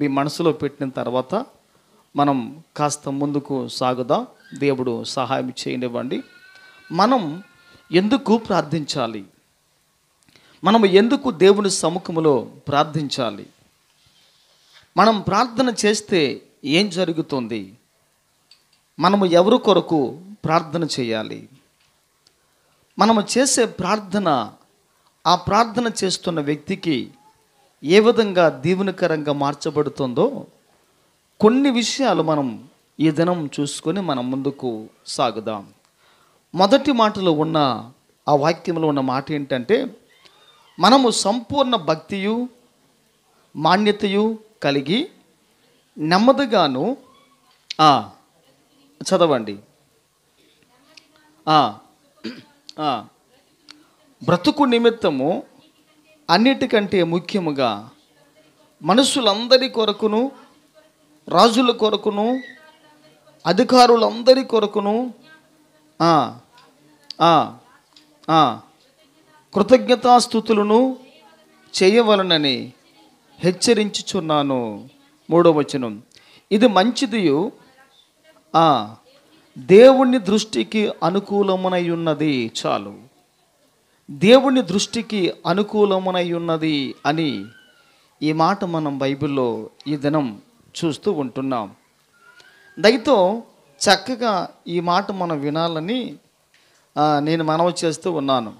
మీ మనసులో పెట్టిన తర్వాత మనం కాస్త ముందుకు సాగుదా దేవుడు సహాయం చేయనివ్వండి మనం ఎందుకు ప్రార్థించాలి మనం ఎందుకు దేవుని సముఖములో ప్రార్థించాలి మనం ప్రార్థన చేస్తే ఏం జరుగుతుంది మనము ఎవరి కొరకు ప్రార్థన చేయాలి మనము చేసే ప్రార్థన ఆ ప్రార్థన చేస్తున్న వ్యక్తికి ఏ విధంగా దీవెనకరంగా మార్చబడుతుందో కొన్ని విషయాలు మనం ఈ దినం చూసుకొని మనం ముందుకు సాగుదాం మొదటి మాటలో ఉన్న ఆ వాక్యంలో ఉన్న మాట ఏంటంటే మనము సంపూర్ణ భక్తియు మాన్యతయు కలిగి నెమ్మదిగాను చదవండి బ్రతుకు నిమిత్తము అన్నిటికంటే ముఖ్యముగా మనుషులందరి కొరకును రాజుల కొరకును అధికారులందరి కొరకును కృతజ్ఞతాస్థుతులను చేయవలనని హెచ్చరించుచున్నాను మూడో వచనం ఇది మంచిది దేవుణ్ణి దృష్టికి అనుకూలమునై ఉన్నది చాలు దేవుని దృష్టికి అనుకూలమునై ఉన్నది అని ఈ మాట మనం బైబిల్లో ఈ దినం చూస్తూ ఉంటున్నాం దయతో చక్కగా ఈ మాట మనం వినాలని నేను మనవి చేస్తూ ఉన్నాను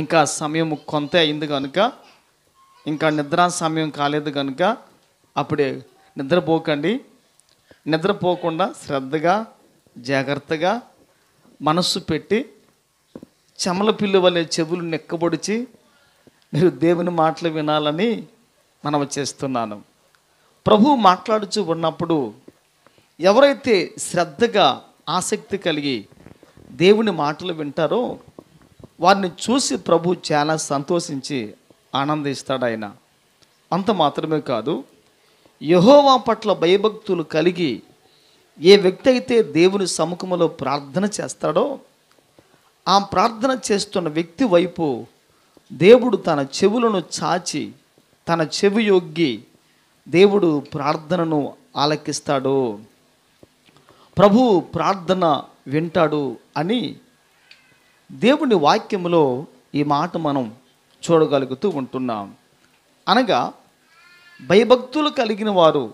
ఇంకా సమయం కొంత అయింది కనుక ఇంకా నిద్ర సమయం కాలేదు కనుక అప్పుడే నిద్రపోకండి నిద్రపోకుండా శ్రద్ధగా జాగ్రత్తగా మనస్సు పెట్టి చెమల పిల్లు వలె చెవులు నెక్కబొడిచి మీరు దేవుని మాటలు వినాలని మనం చేస్తున్నాను ప్రభు మాట్లాడుచు ఉన్నప్పుడు ఎవరైతే శ్రద్ధగా ఆసక్తి కలిగి దేవుని మాటలు వింటారో వారిని చూసి ప్రభు చాలా సంతోషించి ఆనందిస్తాడు ఆయన అంత మాత్రమే కాదు యహోవా పట్ల భయభక్తులు కలిగి ఏ వ్యక్తి అయితే దేవుని సముఖములో ప్రార్థన చేస్తాడో ఆ ప్రార్థన చేస్తున్న వ్యక్తి వైపు దేవుడు తన చెవులను చాచి తన చెవి యొగ్గి దేవుడు ప్రార్థనను ఆలకిస్తాడు ప్రభు ప్రార్థన వింటాడు అని దేవుని వాక్యంలో ఈ మాట మనం చూడగలుగుతూ ఉంటున్నాం అనగా భయభక్తులు కలిగిన వారు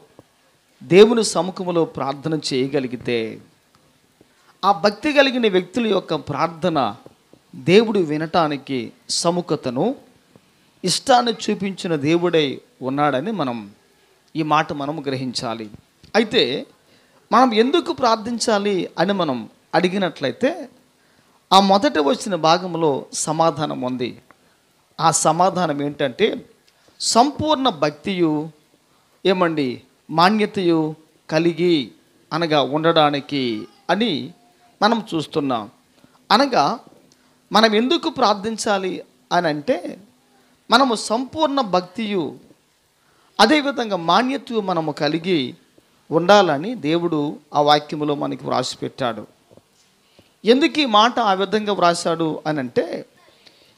దేవుని సముఖంలో ప్రార్థన చేయగలిగితే ఆ భక్తి కలిగిన వ్యక్తుల యొక్క ప్రార్థన దేవుడు వినటానికి సముఖతను ఇష్టాన్ని చూపించిన దేవుడై ఉన్నాడని మనం ఈ మాట మనం గ్రహించాలి అయితే మనం ఎందుకు ప్రార్థించాలి అని మనం అడిగినట్లయితే ఆ మొదట వచ్చిన భాగంలో సమాధానం ఉంది ఆ సమాధానం ఏంటంటే సంపూర్ణ భక్తియు ఏమండి మాన్యతయు కలిగి అనగా ఉండడానికి అని మనం చూస్తున్నాం అనగా మనం ఎందుకు ప్రార్థించాలి అని అంటే మనము సంపూర్ణ భక్తియు అదేవిధంగా మాన్యత మనము కలిగి ఉండాలని దేవుడు ఆ వాక్యములో మనకి వ్రాసి పెట్టాడు ఎందుకు ఈ మాట ఆ విధంగా వ్రాశాడు అని అంటే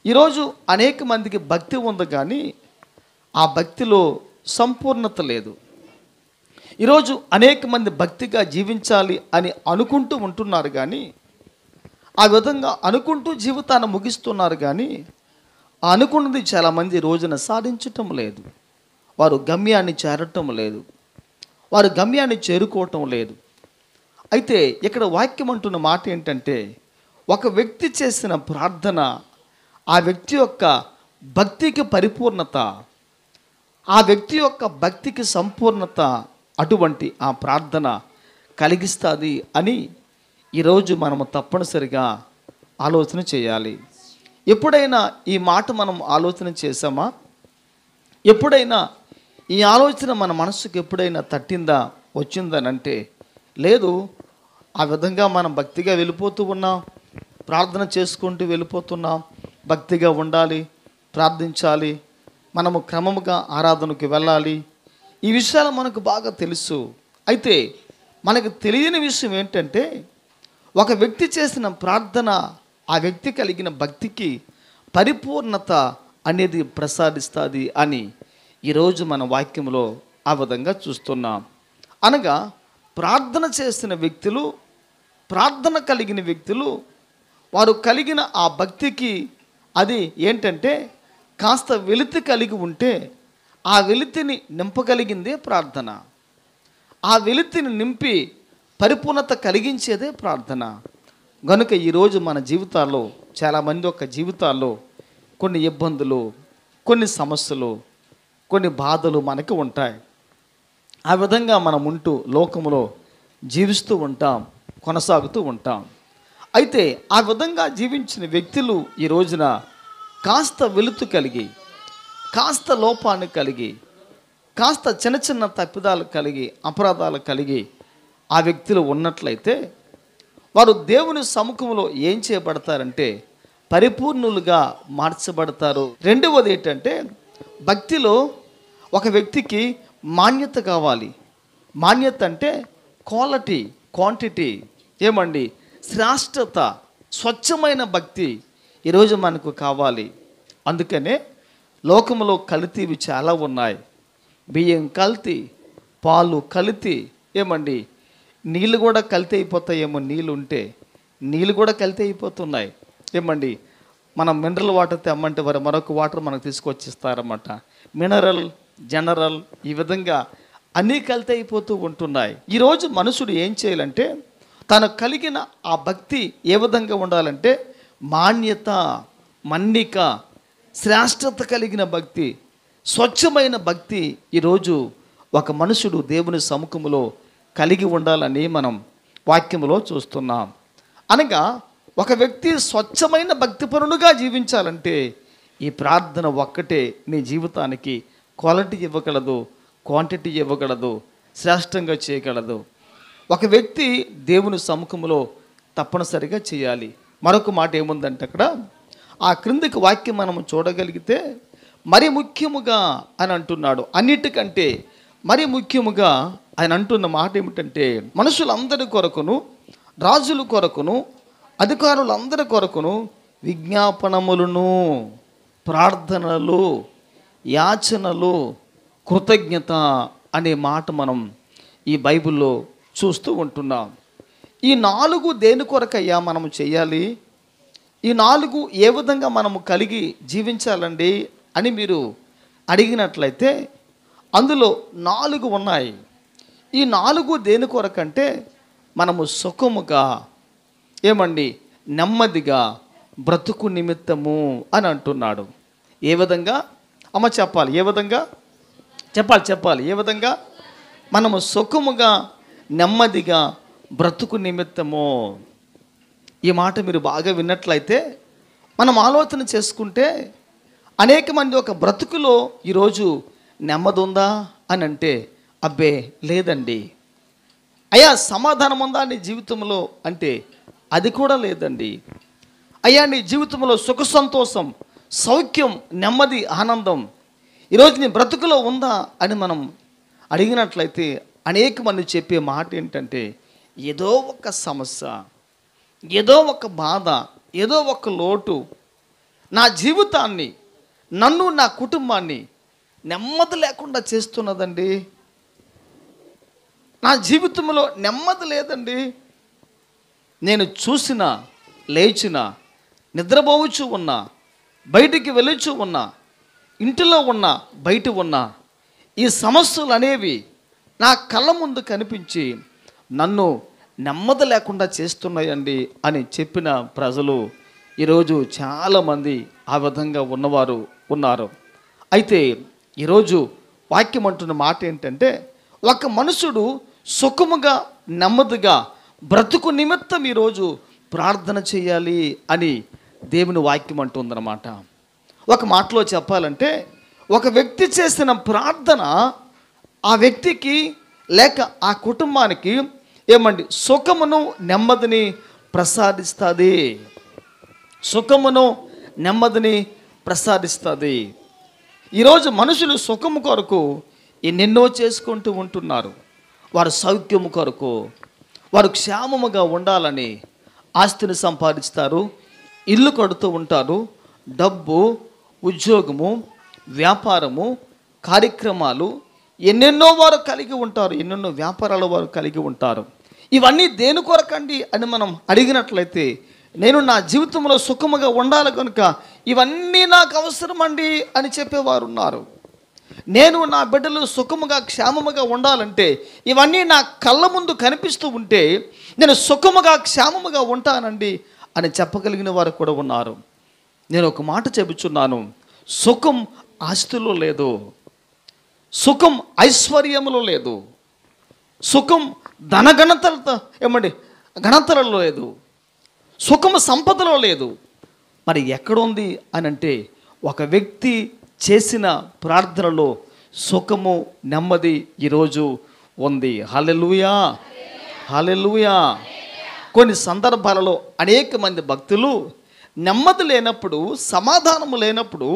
ఈరోజు అనేక మందికి భక్తి ఉంది కానీ ఆ భక్తిలో సంపూర్ణత లేదు ఈరోజు అనేక మంది భక్తిగా జీవించాలి అని అనుకుంటూ ఉంటున్నారు కానీ ఆ విధంగా అనుకుంటూ జీవితాన్ని ముగిస్తున్నారు కానీ అనుకున్నది చాలామంది రోజున సాధించటం లేదు వారు గమ్యాన్ని చేరటం లేదు వారు గమ్యాన్ని చేరుకోవటం లేదు అయితే ఇక్కడ వాక్యం అంటున్న మాట ఏంటంటే ఒక వ్యక్తి చేసిన ప్రార్థన ఆ వ్యక్తి యొక్క భక్తికి పరిపూర్ణత ఆ వ్యక్తి యొక్క భక్తికి సంపూర్ణత అటువంటి ఆ ప్రార్థన కలిగిస్తుంది అని ఈరోజు మనము తప్పనిసరిగా ఆలోచన చేయాలి ఎప్పుడైనా ఈ మాట మనం ఆలోచన చేసామా ఎప్పుడైనా ఈ ఆలోచన మన మనసుకు ఎప్పుడైనా తట్టిందా వచ్చిందనంటే లేదు ఆ విధంగా మనం భక్తిగా వెళ్ళిపోతూ ఉన్నాం ప్రార్థన చేసుకుంటూ వెళ్ళిపోతున్నాం భక్తిగా ఉండాలి ప్రార్థించాలి మనము క్రమముగా ఆరాధనకు వెళ్ళాలి ఈ విషయాలు మనకు బాగా తెలుసు అయితే మనకు తెలియని విషయం ఏంటంటే ఒక వ్యక్తి చేసిన ప్రార్థన ఆ వ్యక్తి కలిగిన భక్తికి పరిపూర్ణత అనేది ప్రసాదిస్తుంది అని ఈరోజు మన వాక్యంలో ఆ విధంగా చూస్తున్నాం అనగా ప్రార్థన చేసిన వ్యక్తులు ప్రార్థన కలిగిన వ్యక్తులు వారు కలిగిన ఆ భక్తికి అది ఏంటంటే కాస్త వెలితి కలిగి ఉంటే ఆ వెలితిని నింపగలిగిందే ప్రార్థన ఆ వెలితిని నింపి పరిపూర్ణత కలిగించేదే ప్రార్థన కనుక ఈరోజు మన జీవితాల్లో చాలామంది యొక్క జీవితాల్లో కొన్ని ఇబ్బందులు కొన్ని సమస్యలు కొన్ని బాధలు మనకి ఉంటాయి ఆ విధంగా మనం ఉంటూ లోకంలో జీవిస్తూ ఉంటాం కొనసాగుతూ ఉంటాం అయితే ఆ విధంగా జీవించిన వ్యక్తులు ఈ రోజున కాస్త వెలుతు కలిగి కాస్త లోపాన్ని కలిగి కాస్త చిన్న చిన్న తప్పిదాలు కలిగి అపరాధాలు కలిగి ఆ వ్యక్తిలో ఉన్నట్లయితే వారు దేవుని సముఖంలో ఏం చేయబడతారంటే పరిపూర్ణులుగా మార్చబడతారు రెండవది ఏంటంటే భక్తిలో ఒక వ్యక్తికి మాన్యత కావాలి మాన్యత అంటే క్వాలిటీ క్వాంటిటీ ఏమండి శ్రేష్టత స్వచ్ఛమైన భక్తి ఈరోజు మనకు కావాలి అందుకనే లోకంలో కల్తీవి చాలా ఉన్నాయి బియ్యం కల్తీ పాలు కల్తీ ఏమండి నీళ్ళు కూడా కల్తీ అయిపోతాయేమో నీళ్ళు ఉంటే నీళ్ళు కూడా కల్తీ అయిపోతున్నాయి ఏమండి మనం మినరల్ వాటర్ తెమ్మంటే వారు మరొక వాటర్ మనకు తీసుకొచ్చి మినరల్ జనరల్ ఈ విధంగా అన్నీ కల్తీ అయిపోతూ ఉంటున్నాయి ఈరోజు మనుషుడు ఏం చేయాలంటే తను కలిగిన ఆ భక్తి ఏ విధంగా ఉండాలంటే మాన్యత మన్నిక శ్రేష్టత కలిగిన భక్తి స్వచ్ఛమైన భక్తి ఈరోజు ఒక మనుషుడు దేవుని సముఖంలో కలిగి ఉండాలని మనం వాక్యంలో చూస్తున్నాం అనగా ఒక వ్యక్తి స్వచ్ఛమైన భక్తిపరుడుగా జీవించాలంటే ఈ ప్రార్థన ఒక్కటే నీ జీవితానికి క్వాలిటీ ఇవ్వగలదు క్వాంటిటీ ఇవ్వగలదు శ్రేష్టంగా చేయగలదు ఒక వ్యక్తి దేవుని సముఖంలో తప్పనిసరిగా చేయాలి మరొక మాట ఏముందంటే అక్కడ ఆ క్రిందికి వాక్యం మనం చూడగలిగితే మరి ముఖ్యముగా అని అంటున్నాడు అన్నిటికంటే మరి ముఖ్యముగా ఆయన అంటున్న మాట ఏమిటంటే మనుషులందరి కొరకును రాజుల కొరకును అధికారులందరి కొరకును విజ్ఞాపనములను ప్రార్థనలు యాచనలు కృతజ్ఞత అనే మాట మనం ఈ బైబిల్లో చూస్తూ ఉంటున్నాం ఈ నాలుగు దేని కొరకయ్యా మనం చేయాలి ఈ నాలుగు ఏ విధంగా మనము కలిగి జీవించాలండి అని మీరు అడిగినట్లయితే అందులో నాలుగు ఉన్నాయి ఈ నాలుగు దేని కొరకంటే మనము సుఖముగా ఏమండి నెమ్మదిగా బ్రతుకు నిమిత్తము అని అంటున్నాడు ఏ విధంగా అమ్మ చెప్పాలి ఏ విధంగా చెప్పాలి చెప్పాలి ఏ విధంగా మనము సుఖముగా నెమ్మదిగా బ్రతుకు నిమిత్తము ఈ మాట మీరు బాగా విన్నట్లయితే మనం ఆలోచన చేసుకుంటే అనేక మంది ఒక బ్రతుకులో ఈరోజు నెమ్మది ఉందా అని అంటే అబ్బే లేదండి అయ్యా సమాధానం ఉందా నీ జీవితంలో అంటే అది కూడా లేదండి అయ్యా నీ జీవితంలో సుఖ సంతోషం సౌఖ్యం నెమ్మది ఆనందం ఈరోజు నీ బ్రతుకులో ఉందా అని మనం అడిగినట్లయితే అనేక మంది చెప్పే మాట ఏంటంటే ఏదో ఒక సమస్య ఏదో ఒక బాధ ఏదో ఒక లోటు నా జీవితాన్ని నన్ను నా కుటుంబాన్ని నెమ్మది లేకుండా చేస్తున్నదండి నా జీవితంలో నెమ్మది లేదండి నేను చూసిన లేచిన నిద్రపోవచ్చు ఉన్నా బయటికి వెళ్ళచ్చు ఉన్నా ఇంటిలో ఉన్నా బయట ఉన్నా ఈ సమస్యలు అనేవి నా కళ్ళ ముందు కనిపించి నన్ను నెమ్మది లేకుండా చేస్తున్నాయండి అని చెప్పిన ప్రజలు ఈరోజు చాలామంది ఆ విధంగా ఉన్నవారు ఉన్నారు అయితే ఈరోజు వాక్యం అంటున్న మాట ఏంటంటే ఒక మనుషుడు సుఖముగా నెమ్మదిగా బ్రతుకు నిమిత్తం ఈరోజు ప్రార్థన చేయాలి అని దేవుని వాక్యం అంటుందన్నమాట ఒక మాటలో చెప్పాలంటే ఒక వ్యక్తి చేసిన ప్రార్థన ఆ వ్యక్తికి లేక ఆ కుటుంబానికి ఏమండి సుఖమును నెమ్మదిని ప్రసాదిస్తుంది సుఖమును నెమ్మదిని ప్రసాదిస్తుంది ఈరోజు మనుషులు సుఖము కొరకు ఎన్నెన్నో చేసుకుంటూ ఉంటున్నారు వారు సౌఖ్యము కొరకు వారు క్షేమముగా ఉండాలని ఆస్తిని సంపాదిస్తారు ఇల్లు కడుతూ ఉంటారు డబ్బు ఉద్యోగము వ్యాపారము కార్యక్రమాలు ఎన్నెన్నో వారు కలిగి ఉంటారు ఎన్నెన్నో వ్యాపారాలు వారు కలిగి ఉంటారు ఇవన్నీ దేని కొరకండి అని మనం అడిగినట్లయితే నేను నా జీవితంలో సుఖముగా ఉండాలి కనుక ఇవన్నీ నాకు అవసరమండి అని చెప్పేవారు ఉన్నారు నేను నా బిడ్డలు సుఖముగా క్షేమముగా ఉండాలంటే ఇవన్నీ నా కళ్ళ ముందు కనిపిస్తూ ఉంటే నేను సుఖముగా క్షేమముగా ఉంటానండి అని చెప్పగలిగిన వారు కూడా ఉన్నారు నేను ఒక మాట చెబుతున్నాను సుఖం ఆస్తులో లేదు సుఖం ఐశ్వర్యములో లేదు సుఖం ధన ఘనతలతో ఏమండి ఘనతలలో లేదు సుఖము సంపదలో లేదు మరి ఎక్కడుంది అని అంటే ఒక వ్యక్తి చేసిన ప్రార్థనలో సుఖము నెమ్మది ఈరోజు ఉంది హలెలుయా హలెలుయా కొన్ని సందర్భాలలో అనేక మంది భక్తులు నెమ్మది లేనప్పుడు సమాధానము లేనప్పుడు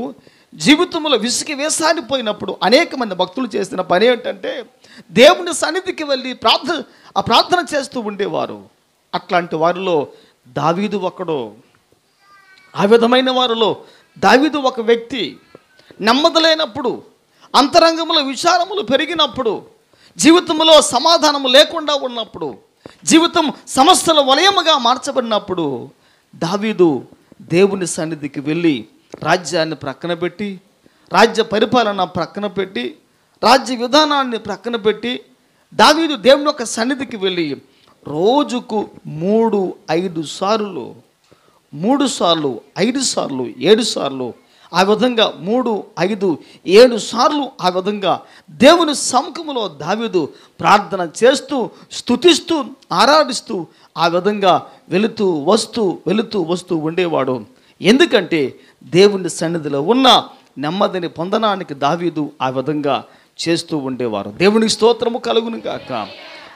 జీవితంలో విసిగి వేసాని పోయినప్పుడు అనేక మంది భక్తులు చేసిన పని ఏంటంటే దేవుని సన్నిధికి వెళ్ళి ప్రార్థన ఆ ప్రార్థన చేస్తూ ఉండేవారు అట్లాంటి వారిలో దావీదు ఒకడు ఆ విధమైన వారిలో దావీదు ఒక వ్యక్తి నెమ్మదలేనప్పుడు అంతరంగంలో విచారములు పెరిగినప్పుడు జీవితంలో సమాధానము లేకుండా ఉన్నప్పుడు జీవితం సమస్యల వలయముగా మార్చబడినప్పుడు దావీదు దేవుని సన్నిధికి వెళ్ళి రాజ్యాన్ని ప్రక్కన పెట్టి రాజ్య పరిపాలన ప్రక్కన పెట్టి రాజ్య విధానాన్ని ప్రక్కన పెట్టి దావీదు దేవుని యొక్క సన్నిధికి వెళ్ళి రోజుకు మూడు ఐదు సార్లు మూడు సార్లు ఐదు సార్లు ఏడు సార్లు ఆ విధంగా మూడు ఐదు ఏడు సార్లు ఆ విధంగా దేవుని సముఖంలో దావీదు ప్రార్థన చేస్తూ స్థుతిస్తూ ఆరాధిస్తూ ఆ విధంగా వెళుతూ వస్తూ వెళుతూ వస్తూ ఉండేవాడు ఎందుకంటే దేవుని సన్నిధిలో ఉన్న నెమ్మదిని పొందడానికి దావీదు ఆ విధంగా చేస్తూ ఉండేవారు దేవుని స్తోత్రము కలుగును కాక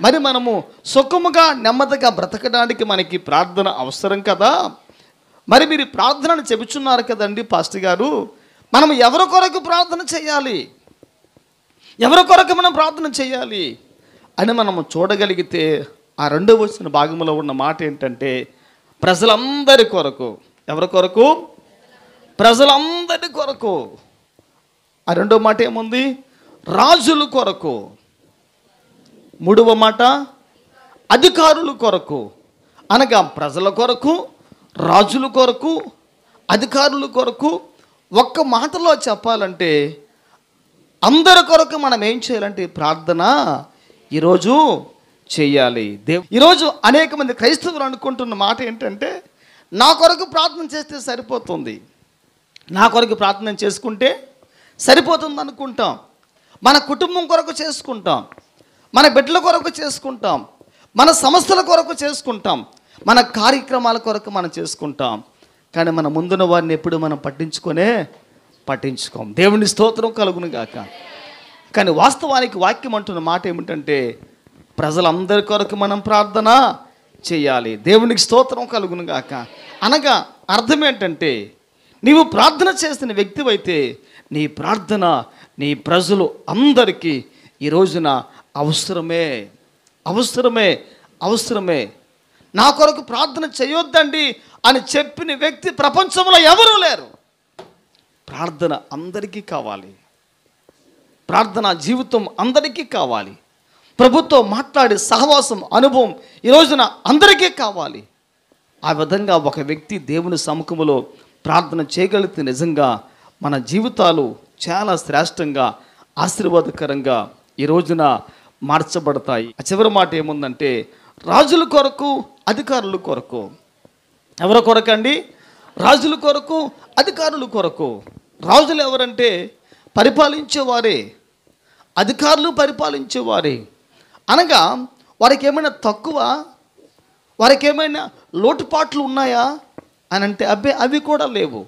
మరి మనము సుఖముగా నెమ్మదిగా బ్రతకడానికి మనకి ప్రార్థన అవసరం కదా మరి మీరు ప్రార్థనను చెబుతున్నారు కదండి పాస్టర్ గారు మనం ఎవరి కొరకు ప్రార్థన చేయాలి ఎవరి కొరకు మనం ప్రార్థన చేయాలి అని మనము చూడగలిగితే ఆ రెండవ వచ్చిన భాగంలో ఉన్న మాట ఏంటంటే ప్రజలందరి కొరకు ఎవరి కొరకు ప్రజలందరి కొరకు ఆ రెండో మాట ఏముంది రాజుల కొరకు మూడవ మాట అధికారుల కొరకు అనగా ప్రజల కొరకు రాజుల కొరకు అధికారుల కొరకు ఒక్క మాటలో చెప్పాలంటే అందరి కొరకు మనం ఏం చేయాలంటే ప్రార్థన ఈరోజు చేయాలి దేవు ఈరోజు అనేక మంది క్రైస్తవులు అనుకుంటున్న మాట ఏంటంటే నా కొరకు ప్రార్థన చేస్తే సరిపోతుంది నా కొరకు ప్రార్థన చేసుకుంటే సరిపోతుంది అనుకుంటాం మన కుటుంబం కొరకు చేసుకుంటాం మన బిడ్డల కొరకు చేసుకుంటాం మన సంస్థల కొరకు చేసుకుంటాం మన కార్యక్రమాల కొరకు మనం చేసుకుంటాం కానీ మన ముందున్న వారిని ఎప్పుడు మనం పట్టించుకొనే పట్టించుకోం దేవుని స్తోత్రం కలుగును గాక కానీ వాస్తవానికి వాక్యం అంటున్న మాట ఏమిటంటే ప్రజలందరి కొరకు మనం ప్రార్థన చేయాలి దేవునికి స్తోత్రం కలుగును గాక అనగా అర్థం ఏంటంటే నీవు ప్రార్థన చేసిన వ్యక్తివైతే నీ ప్రార్థన నీ ప్రజలు అందరికీ ఈ రోజున అవసరమే అవసరమే అవసరమే నా కొరకు ప్రార్థన చేయొద్దండి అని చెప్పిన వ్యక్తి ప్రపంచంలో ఎవరూ లేరు ప్రార్థన అందరికీ కావాలి ప్రార్థన జీవితం అందరికీ కావాలి ప్రభుత్వం మాట్లాడే సహవాసం అనుభవం ఈ రోజున అందరికీ కావాలి ఆ విధంగా ఒక వ్యక్తి దేవుని సముఖములో ప్రార్థన చేయగలిగితే నిజంగా మన జీవితాలు చాలా శ్రేష్టంగా ఆశీర్వాదకరంగా ఈ రోజున మార్చబడతాయి చివరి మాట ఏముందంటే రాజుల కొరకు అధికారుల కొరకు ఎవరి కొరకండి రాజుల కొరకు అధికారుల కొరకు రాజులు ఎవరంటే పరిపాలించేవారే అధికారులు పరిపాలించేవారే అనగా వారికి ఏమైనా తక్కువ వారికి ఏమైనా లోటుపాట్లు ఉన్నాయా అని అంటే అబ్బే అవి కూడా లేవు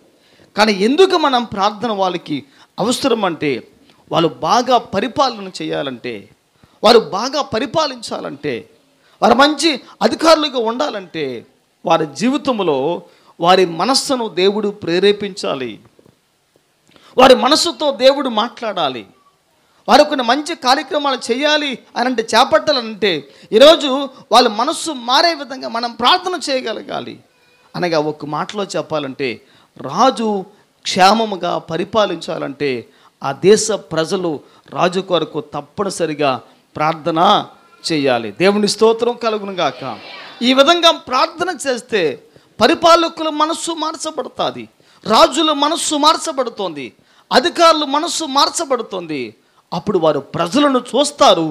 కానీ ఎందుకు మనం ప్రార్థన వాళ్ళకి అవసరం అంటే వాళ్ళు బాగా పరిపాలన చేయాలంటే వారు బాగా పరిపాలించాలంటే వారు మంచి అధికారులుగా ఉండాలంటే వారి జీవితంలో వారి మనస్సును దేవుడు ప్రేరేపించాలి వారి మనస్సుతో దేవుడు మాట్లాడాలి వారు కొన్ని మంచి కార్యక్రమాలు చేయాలి అని అంటే చేపట్టాలంటే ఈరోజు వాళ్ళ మనస్సు మారే విధంగా మనం ప్రార్థన చేయగలగాలి అనగా ఒక మాటలో చెప్పాలంటే రాజు క్షేమముగా పరిపాలించాలంటే ఆ దేశ ప్రజలు రాజు కొరకు తప్పనిసరిగా ప్రార్థన చేయాలి దేవుని స్తోత్రం కలుగునుగాక ఈ విధంగా ప్రార్థన చేస్తే పరిపాలకుల మనస్సు మార్చబడుతుంది రాజుల మనస్సు మార్చబడుతోంది అధికారుల మనస్సు మార్చబడుతోంది అప్పుడు వారు ప్రజలను చూస్తారు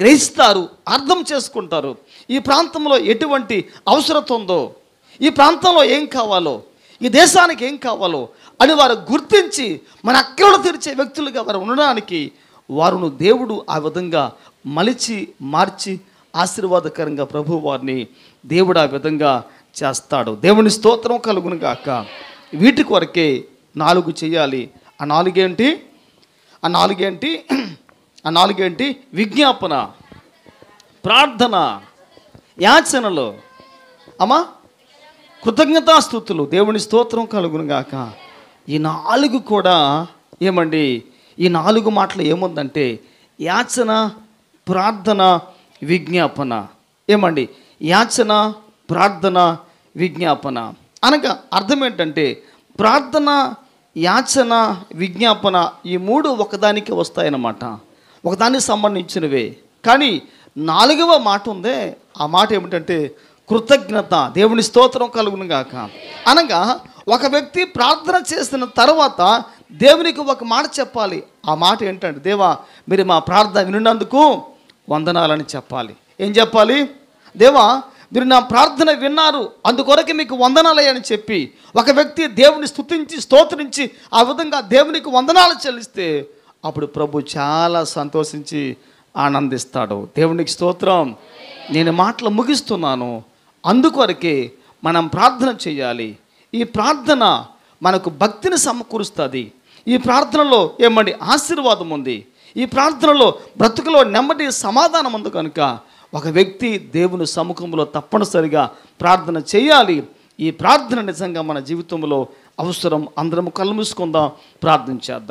గ్రహిస్తారు అర్థం చేసుకుంటారు ఈ ప్రాంతంలో ఎటువంటి అవసరత ఉందో ఈ ప్రాంతంలో ఏం కావాలో ఈ దేశానికి ఏం కావాలో అని వారు గుర్తించి మన అక్కడ తెరిచే వ్యక్తులుగా వారు ఉండడానికి వారును దేవుడు ఆ విధంగా మలిచి మార్చి ఆశీర్వాదకరంగా ప్రభు వారిని దేవుడు ఆ విధంగా చేస్తాడు దేవుని స్తోత్రం కలుగును కాక వీటి కొరకే నాలుగు చేయాలి ఆ నాలుగేంటి ఆ నాలుగేంటి ఆ నాలుగేంటి విజ్ఞాపన ప్రార్థన యాచనలు అమ్మా కృతజ్ఞతాస్థుతులు దేవుని స్తోత్రం కలుగును గాక ఈ నాలుగు కూడా ఏమండి ఈ నాలుగు మాటలు ఏముందంటే యాచన ప్రార్థన విజ్ఞాపన ఏమండి యాచన ప్రార్థన విజ్ఞాపన అనగా అర్థం ఏంటంటే ప్రార్థన యాచన విజ్ఞాపన ఈ మూడు ఒకదానికి వస్తాయన్నమాట ఒకదానికి సంబంధించినవే కానీ నాలుగవ మాట ఉందే ఆ మాట ఏమిటంటే కృతజ్ఞత దేవుని స్తోత్రం కలుగును గాక అనగా ఒక వ్యక్తి ప్రార్థన చేసిన తర్వాత దేవునికి ఒక మాట చెప్పాలి ఆ మాట ఏంటంటే దేవా మీరు మా ప్రార్థన విన్నందుకు వందనాలని చెప్పాలి ఏం చెప్పాలి దేవా మీరు నా ప్రార్థన విన్నారు అందుకొరకు మీకు వందనాలయ్యని చెప్పి ఒక వ్యక్తి దేవుని స్థుతించి స్తోత్రించి ఆ విధంగా దేవునికి వందనాలు చెల్లిస్తే అప్పుడు ప్రభు చాలా సంతోషించి ఆనందిస్తాడు దేవునికి స్తోత్రం నేను మాటలు ముగిస్తున్నాను అందుకొరకే మనం ప్రార్థన చేయాలి ఈ ప్రార్థన మనకు భక్తిని సమకూరుస్తుంది ఈ ప్రార్థనలో ఏమండి ఆశీర్వాదం ఉంది ఈ ప్రార్థనలో బ్రతుకులో నెమ్మది సమాధానం ఉంది కనుక ఒక వ్యక్తి దేవుని సముఖంలో తప్పనిసరిగా ప్రార్థన చేయాలి ఈ ప్రార్థన నిజంగా మన జీవితంలో అవసరం అందరం కలుముసుకుందాం ప్రార్థన చేద్దాం